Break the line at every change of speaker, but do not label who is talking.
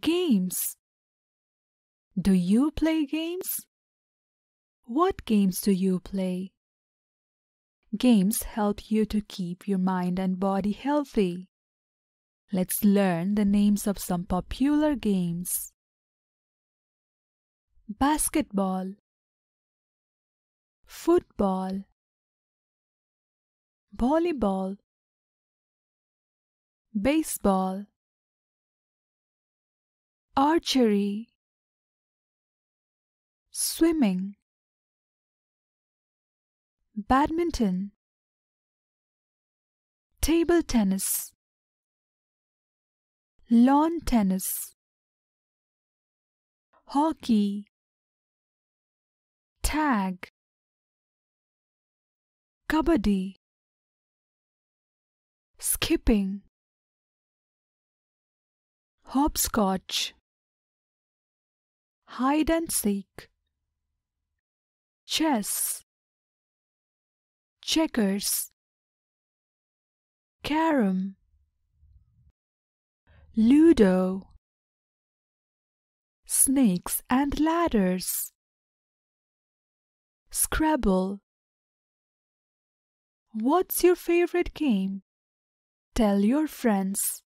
Games. Do you play
games? What games do you play? Games help you to keep your mind and body healthy. Let's learn the names of some popular games.
Basketball Football Volleyball Baseball archery swimming badminton table tennis lawn tennis hockey tag kabaddi skipping hopscotch hide and seek, chess, checkers, carom, ludo, snakes and ladders, scrabble. What's your favorite game? Tell your friends.